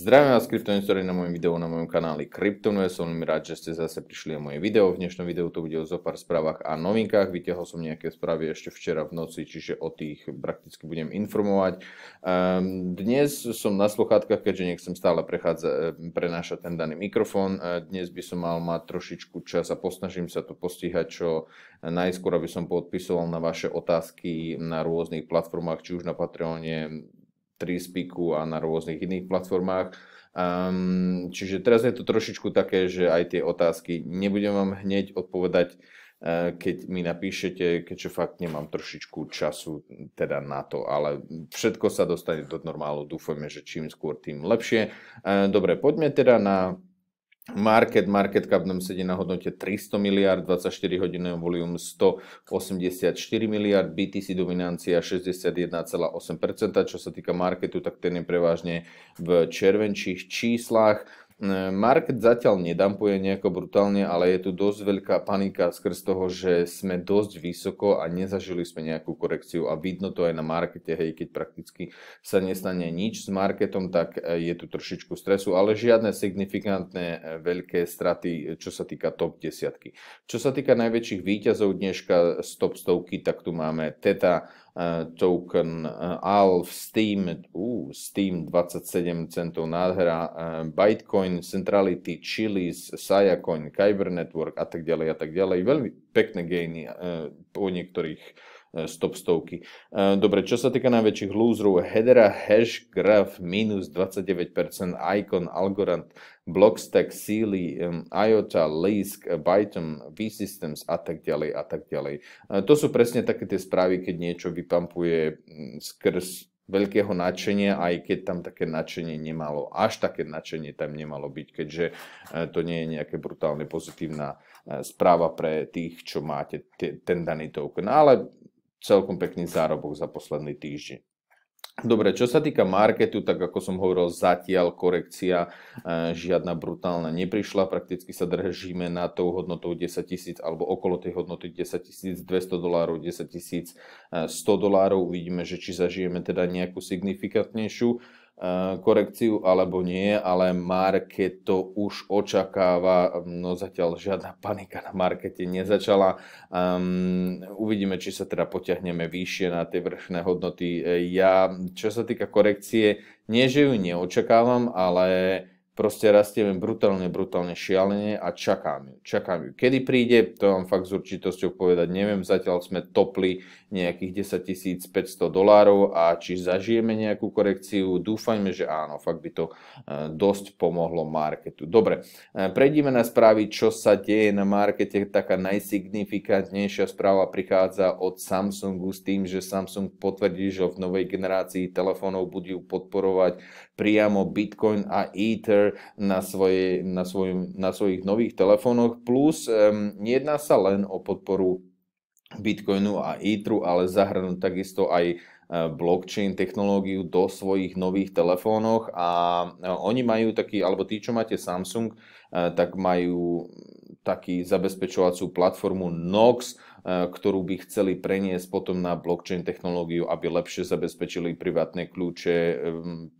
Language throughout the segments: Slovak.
Zdravím vás, kryptonistori na mojom videu na mojom kanáli Kryptonu. Ja som veľmi rád, že ste zase prišli na moje video. V dnešnom videu to bude o zo pár správach a novinkách. Vytiahol som nejaké správy ešte včera v noci, čiže o tých prakticky budem informovať. Ehm, dnes som na sluchátkach, keďže nechcem stále ehm, prenášať ten daný mikrofón. Ehm, dnes by som mal mať trošičku čas a posnažím sa to postihať čo najskôr, aby som podpisoval na vaše otázky na rôznych platformách, či už na Patreone, Treespiku a na rôznych iných platformách. Um, čiže teraz je to trošičku také, že aj tie otázky nebudem vám hneď odpovedať, uh, keď mi napíšete, keďže fakt nemám trošičku času teda na to, ale všetko sa dostane do normálu, dúfajme, že čím skôr, tým lepšie. Uh, dobre, poďme teda na Market, market cap nám sedí na hodnote 300 miliard, 24 hodinové volium 184 miliard, BTC dominancia 61,8%, čo sa týka marketu, tak ten je prevažne v červenčích číslach. E, Market zatiaľ nedampuje nejako brutálne, ale je tu dosť veľká panika skrz toho, že sme dosť vysoko a nezažili sme nejakú korekciu a vidno to aj na markete, hej, keď prakticky sa nestane nič s marketom, tak e, je tu trošičku stresu, ale žiadne signifikantné e, veľké straty, čo sa týka top desiatky. Čo sa týka najväčších výťazov dneška z top stovky, tak tu máme Teta, token ALF, Steam, Steam 27 centov nádhera, Bitcoin, Bitcoin Centrality, Chili's, Sayacoin, Kyber Network a tak ďalej a tak ďalej. Veľmi pekné gainy e, po niektorých e, stop stovky. E, dobre, čo sa týka najväčších lúzrov, Hedera, Hash, Graph, minus 29%, Icon, Algorand, Blockstack, Sealy, IOTA, Lisk, Byton, V-Systems a tak ďalej a tak ďalej. To sú presne také tie správy, keď niečo vypampuje skrz veľkého nadšenia, aj keď tam také nadšenie nemalo, až také nadšenie tam nemalo byť, keďže e, to nie je nejaké brutálne pozitívna e, správa pre tých, čo máte ten daný token. Ale celkom pekný zárobok za posledný týždeň. Dobre, čo sa týka marketu, tak ako som hovoril, zatiaľ korekcia e, žiadna brutálna neprišla. Prakticky sa držíme na tou hodnotou 10 tisíc alebo okolo tej hodnoty 10 200 dolárov, 10 100 dolárov. Uvidíme, že či zažijeme teda nejakú signifikantnejšiu Eh, korekciu alebo nie, ale market to už očakáva, mm, no zatiaľ žiadna panika na markete nezačala. Um, uvidíme, či sa teda potiahneme vyššie na tie vrchné hodnoty. Eh, ja, čo sa týka korekcie, nie že ju neočakávam, ale proste rastieme brutálne, brutálne šialene a čakáme. Čakáme ju. Kedy príde, to vám fakt s určitosťou povedať neviem. Zatiaľ sme topli nejakých 10 500 dolárov a či zažijeme nejakú korekciu, dúfajme, že áno. Fakt by to e, dosť pomohlo marketu. Dobre, e, prejdime na správy, čo sa deje na markete. Taká najsignifikantnejšia správa prichádza od Samsungu s tým, že Samsung potvrdí, že v novej generácii telefónov budú podporovať priamo Bitcoin a Ether na, svoje, na, svoj, na svojich nových telefónoch. Plus nejedná sa len o podporu Bitcoinu a Etheru, ale zahrnú takisto aj e, blockchain technológiu do svojich nových telefónoch a e, oni majú taký, alebo tí, čo máte Samsung, e, tak majú taký zabezpečovacú platformu Nox, Eh, ktorú by chceli preniesť potom na blockchain technológiu, aby lepšie zabezpečili privátne kľúče,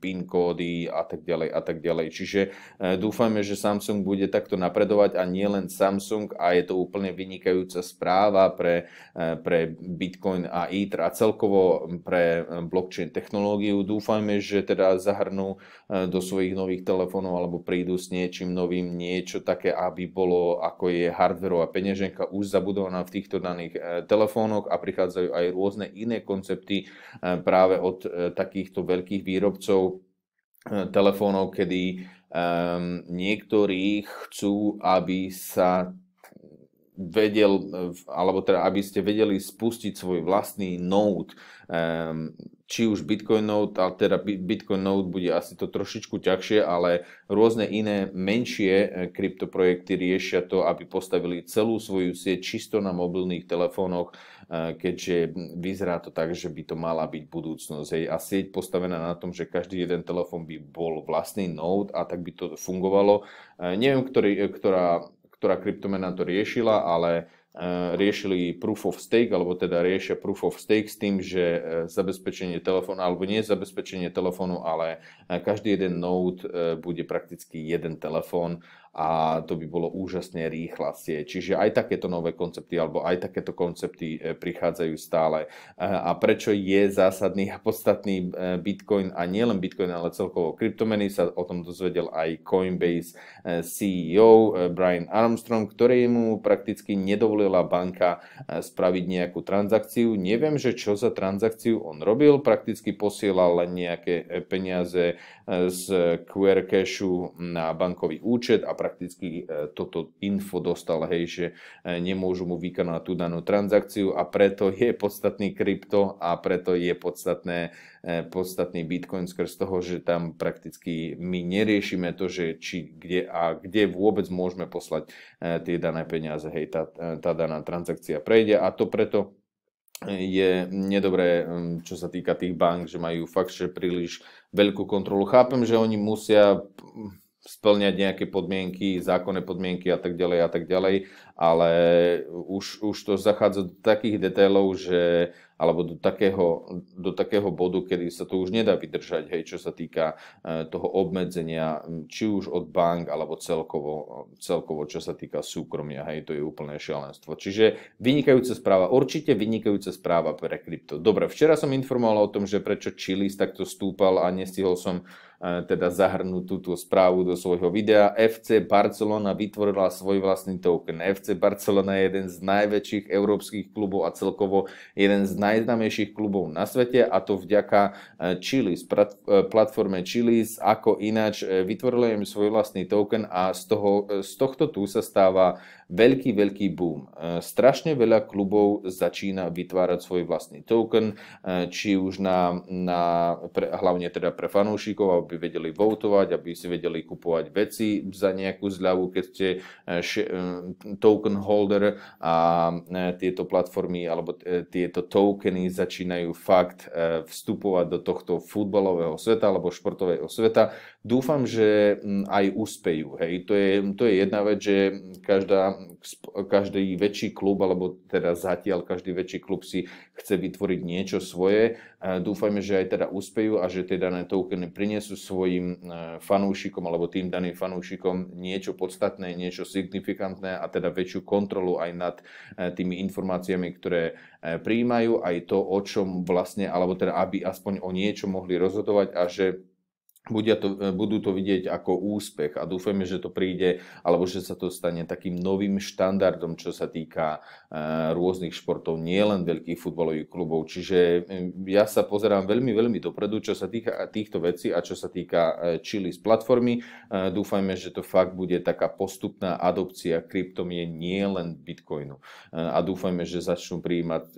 PIN kódy a tak ďalej a tak ďalej. Čiže eh, dúfajme, že Samsung bude takto napredovať a nie len Samsung a je to úplne vynikajúca správa pre, eh, pre Bitcoin a ITR a celkovo pre blockchain technológiu. Dúfajme, že teda zahrnú do svojich nových telefónov alebo prídu s niečím novým niečo také, aby bolo ako je hardware a peňaženka už zabudovaná v týchto predaných eh, telefónoch a prichádzajú aj rôzne iné koncepty eh, práve od eh, takýchto veľkých výrobcov telefónov, kedy ehm, niektorí chcú, aby sa vedel, alebo teda, aby ste vedeli spustiť svoj vlastný Node. Ehm, či už Bitcoin Note, ale teda Bitcoin Note bude asi to trošičku ťažšie, ale rôzne iné menšie e, kryptoprojekty riešia to, aby postavili celú svoju sieť čisto na mobilných telefónoch, e, keďže vyzerá to tak, že by to mala byť budúcnosť. Hej. A sieť postavená na tom, že každý jeden telefón by bol vlastný Note a tak by to fungovalo. E, neviem, ktorý, ktorá, ktorá kryptomena to riešila, ale riešili proof of stake, alebo teda riešia proof of stake s tým, že e, zabezpečenie telefónu, alebo nie zabezpečenie telefónu, ale e, každý jeden node e, bude prakticky jeden telefón a to by bolo úžasne rýchla sieť. Čiže aj takéto nové koncepty alebo aj takéto koncepty e, prichádzajú stále. E, a prečo je zásadný a podstatný e, Bitcoin a nielen Bitcoin, ale celkovo kryptomeny sa o tom dozvedel aj Coinbase CEO Brian Armstrong, ktorému prakticky nedovolila banka spraviť nejakú transakciu. Neviem, že čo za transakciu on robil, prakticky posielal len nejaké peniaze z QR cashu na bankový účet a prakticky e, toto info dostal, hej, že e, nemôžu mu vykonať tú danú transakciu a preto je podstatný krypto a preto je podstatné, e, podstatný bitcoin skrz toho, že tam prakticky my neriešime to, že či kde a kde vôbec môžeme poslať tie dané peniaze, hej, tá, tá daná transakcia prejde a to preto je nedobré, čo sa týka tých bank, že majú fakt, že príliš veľkú kontrolu. Chápem, že oni musia splňať nejaké podmienky, zákonné podmienky a tak ďalej a tak ďalej, ale už, už to zachádza do takých detailov, že alebo do takého, do takého bodu, kedy sa to už nedá vydržať, hej, čo sa týka e, toho obmedzenia, či už od bank, alebo celkovo, celkovo čo sa týka súkromia, hej, to je úplné šialenstvo. Čiže vynikajúca správa, určite vynikajúca správa pre krypto. Dobre, včera som informoval o tom, že prečo Chili's takto stúpal a nestihol som teda zahrnú túto správu do svojho videa. FC Barcelona vytvorila svoj vlastný token. FC Barcelona je jeden z najväčších európskych klubov a celkovo jeden z najznamejších klubov na svete a to vďaka e, Chili's, e, platforme Chili's, ako ináč e, vytvorila im svoj vlastný token a z, toho, z tohto tu sa stáva veľký, veľký boom. E, strašne veľa klubov začína vytvárať svoj vlastný token, e, či už na, na pre, hlavne teda pre fanúšikov, aby vedeli voutovať, aby si vedeli kupovať veci za nejakú zľavu, keď ste e, token holder a tieto platformy alebo tieto tokeny začínajú fakt vstupovať do tohto futbalového sveta alebo športového sveta, dúfam, že mm, aj úspejú. Hej. To, je, to je jedna vec, že každá, každý väčší klub, alebo teda zatiaľ každý väčší klub si chce vytvoriť niečo svoje. Dúfajme, že aj teda úspejú a že tie dané tokeny prinesú svojim e, fanúšikom alebo tým daným fanúšikom niečo podstatné, niečo signifikantné a teda väčšiu kontrolu aj nad e, tými informáciami, ktoré e, prijímajú, aj to, o čom vlastne, alebo teda aby aspoň o niečo mohli rozhodovať a že Budia to, e, budú to vidieť ako úspech a dúfame, že to príde, alebo že sa to stane takým novým štandardom, čo sa týka e, rôznych športov, nielen veľkých futbalových klubov. Čiže e, ja sa pozerám veľmi, veľmi dopredu, čo sa týka týchto vecí a čo sa týka Chili z platformy. Dúfajme, že to fakt bude taká postupná adopcia kryptomie nie len Bitcoinu. A dúfajme, že začnú prijímať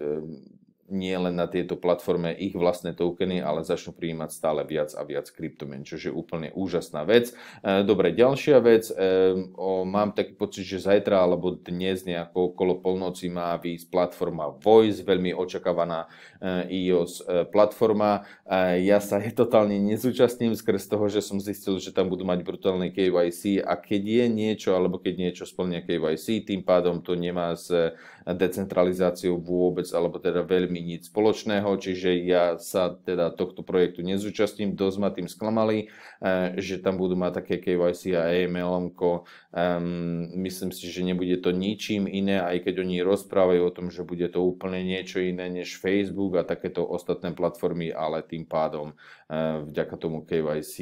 nie len na tejto platforme ich vlastné tokeny, ale začnú prijímať stále viac a viac kryptomien, čo je úplne úžasná vec. E, dobre, ďalšia vec, e, mám taký pocit, že zajtra alebo dnes nejako okolo polnoci má výjsť platforma Voice, veľmi očakávaná e, iOS platforma. Ja sa je totálne nezúčastním skres toho, že som zistil, že tam budú mať brutálne KYC a keď je niečo alebo keď niečo splňa KYC, tým pádom to nemá s decentralizáciou vôbec alebo teda veľmi nič spoločného, čiže ja sa teda tohto projektu nezúčastním, dosť ma tým sklamali, eh, že tam budú mať také KYC a AML, e myslím si, že nebude to ničím iné, aj keď oni rozprávajú o tom, že bude to úplne niečo iné než Facebook a takéto ostatné platformy, ale tým pádom eh, vďaka tomu KYC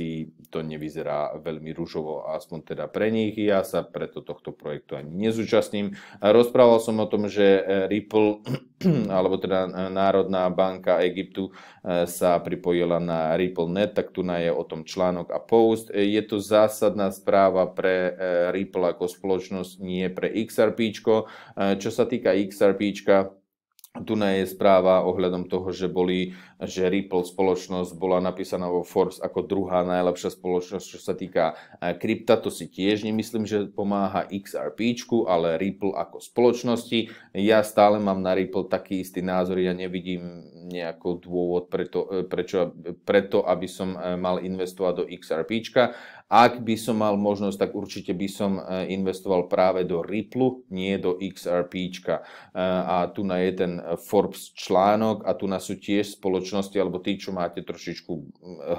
to nevyzerá veľmi rúžovo, aspoň teda pre nich. Ja sa preto tohto projektu ani nezúčastním. Rozprával som o tom, že eh, Ripple alebo teda e, Národná banka Egyptu e, sa pripojila na RippleNet, tak tu je o tom článok a post. E, je to zásadná správa pre Ripple ako spoločnosť, nie pre XRP. Čo sa týka XRP, tu je správa ohľadom toho, že, boli, že Ripple spoločnosť bola napísaná vo Forbes ako druhá najlepšia spoločnosť, čo sa týka e, krypta. To si tiež nemyslím, že pomáha XRP, ale Ripple ako spoločnosti. Ja stále mám na Ripple taký istý názor, ja nevidím nejaký dôvod preto, e, prečo, preto, aby som e, mal investovať do XRP. Ak by som mal možnosť, tak určite by som e, investoval práve do Ripple, nie do XRP. E, a tu na je ten Forbes článok a tu na sú tiež spoločnosti, alebo tí, čo máte trošičku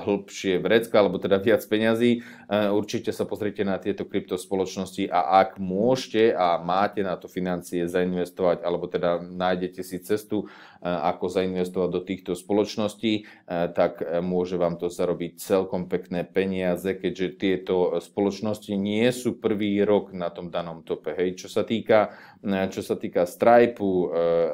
hĺbšie vrecka, alebo teda viac peňazí. E, určite sa pozrite na tieto spoločnosti a ak môžete a máte na to financie zainvestovať, alebo teda nájdete si cestu, ako zainvestovať do týchto spoločností, tak môže vám to zarobiť celkom pekné peniaze, keďže tieto e, spoločnosti nie sú prvý rok na tom danom tope. Hej. Čo sa týka, e, čo sa týka Stripe,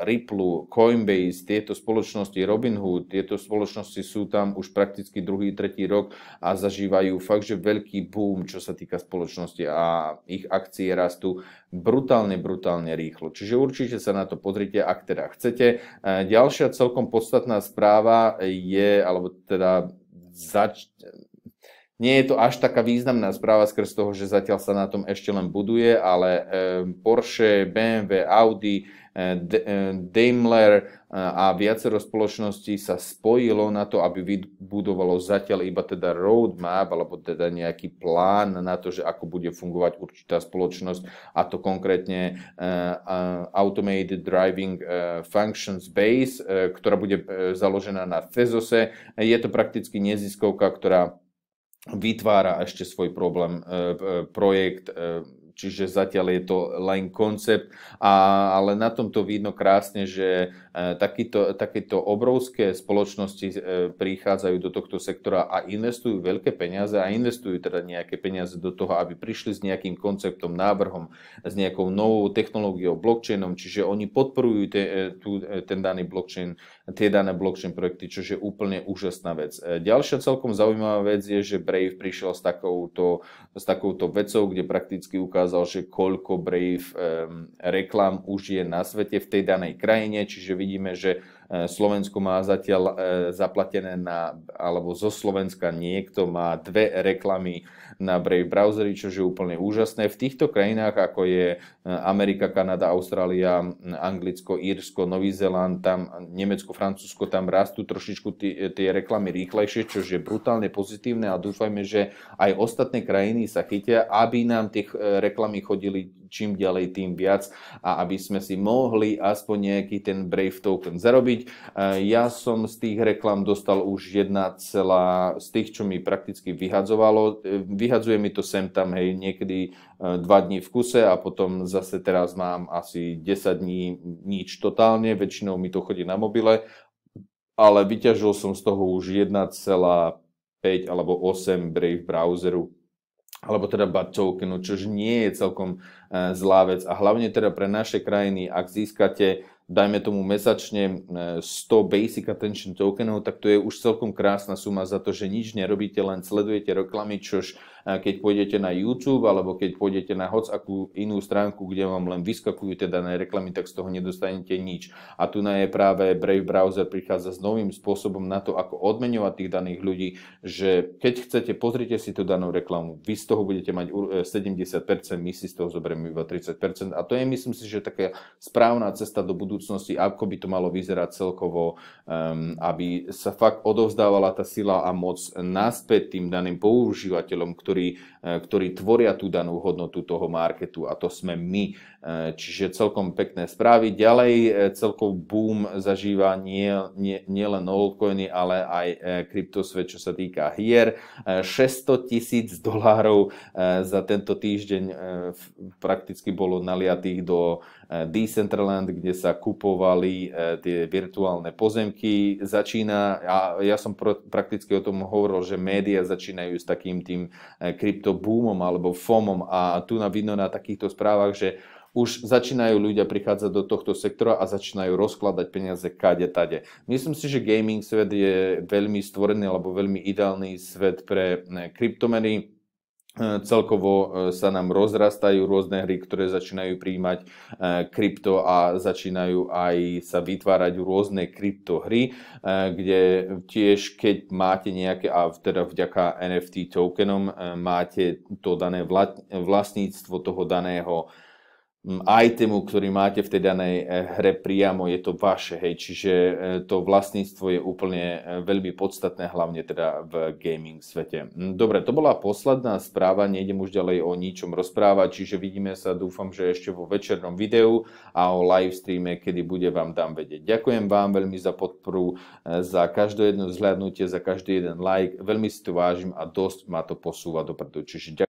Ripple, Coinbase, tieto spoločnosti, Robinhood, tieto spoločnosti sú tam už prakticky druhý, tretí rok a zažívajú fakt, že veľký boom, čo sa týka spoločnosti a ich akcie rastú brutálne, brutálne rýchlo. Čiže určite sa na to pozrite, ak teda chcete. E, ďalšia celkom podstatná správa je, alebo teda zač- nie je to až taká významná správa skrz toho, že zatiaľ sa na tom ešte len buduje, ale eh, Porsche, BMW, Audi, eh, eh, Daimler a viacero spoločností sa spojilo na to, aby vybudovalo zatiaľ iba teda roadmap alebo teda nejaký plán na to, že ako bude fungovať určitá spoločnosť a to konkrétne Automated Driving Functions Base, ktorá bude založená na Tezose. Je to prakticky neziskovka, ktorá vytvára ešte svoj problém, e, e, projekt, e, čiže zatiaľ je to len koncept, a, ale na tomto vidno krásne, že takýto, takéto obrovské spoločnosti prichádzajú do tohto sektora a investujú veľké peniaze a investujú teda nejaké peniaze do toho, aby prišli s nejakým konceptom, návrhom, s nejakou novou technológiou, blockchainom, čiže oni podporujú te, tu, ten daný blockchain tie dané blockchain projekty, čo je úplne úžasná vec. E, ďalšia celkom zaujímavá vec je, že Brave prišiel s takouto, s takouto vecou, kde prakticky ukázal, že koľko Brave um, reklám už je na svete v tej danej krajine, čiže vidíme, že E, Slovensko má zatiaľ e, zaplatené na, alebo zo Slovenska niekto má dve reklamy na Brave browseri, čo je úplne úžasné. V týchto krajinách, ako je e, Amerika, Kanada, Austrália, Anglicko, Írsko, Nový Zeland, tam Nemecko, Francúzsko, tam rastú trošičku tie reklamy rýchlejšie, čo je brutálne pozitívne a dúfajme, že aj ostatné krajiny sa chytia, aby nám tých reklamy chodili čím ďalej, tým viac a aby sme si mohli aspoň nejaký ten Brave token zarobiť. Eh, ja som z tých reklam dostal už 1, z tých, čo mi prakticky vyhadzovalo. Eh, vyhadzuje mi to sem tam, hej, niekedy eh, dva dní v kuse a potom zase teraz mám asi 10 dní nič totálne, väčšinou mi to chodí na mobile, ale vyťažil som z toho už 1,5 alebo 8 Brave browseru alebo teda baťovkenu, čož nie je celkom eh, zlá vec. A hlavne teda pre naše krajiny, ak získate dajme tomu mesačne 100 e, basic attention tokenov, tak to je už celkom krásna suma za to, že nič nerobíte, len sledujete reklamy, čož e, keď pôjdete na YouTube alebo keď pôjdete na hoc akú inú stránku, kde vám len vyskakujú tie dané reklamy, tak z toho nedostanete nič. A tu na je práve Brave Browser prichádza s novým spôsobom na to, ako odmeňovať tých daných ľudí, že keď chcete, pozrite si tú danú reklamu, vy z toho budete mať 70%, e, my si z toho zoberieme iba 30%. A to je myslím si, že taká správna cesta do budúcnosti budúcnosti, ako by to malo vyzerať celkovo, ehm, aby sa fakt odovzdávala tá sila a moc naspäť tým daným používateľom, ktorí, eh, ktorí tvoria tú danú hodnotu toho marketu a to sme my Eh, čiže celkom pekné správy. Ďalej eh, celkov boom zažíva nielen nie, nie altcoiny, ale aj kryptosvet, eh, čo sa týka hier. 600 tisíc dolárov za tento týždeň prakticky bolo naliatých do Decentraland, kde sa kupovali tie virtuálne pozemky. Začína, a ja som prakticky o tom hovoril, že média začínajú s takým tým kryptoboomom alebo FOMom a tu na vidno na takýchto správach, že už začínajú ľudia prichádzať do tohto sektora a začínajú rozkladať peniaze kade tade. Myslím si, že gaming svet je veľmi stvorený alebo veľmi ideálny svet pre e, kryptomeny. E, celkovo e, sa nám rozrastajú rôzne hry, ktoré začínajú príjmať krypto a začínajú aj sa vytvárať rôzne kryptohry, kde tiež keď máte nejaké, a teda vďaka NFT tokenom máte to dané vlastníctvo toho daného itemu, ktorý máte v tej danej eh, hre priamo, je to vaše, hej, čiže eh, to vlastníctvo je úplne eh, veľmi podstatné, hlavne teda v gaming svete. Hm, Dobre, to bola posledná správa, nejdem už ďalej o ničom rozprávať, čiže vidíme sa, dúfam, že ešte vo večernom videu a o live streame, kedy bude, vám dám vedieť. Ďakujem vám veľmi za podporu, za každé jedno vzhľadnutie, za každý jeden like, veľmi si to vážim a dosť ma to posúva dopredu, čiže ďakujem.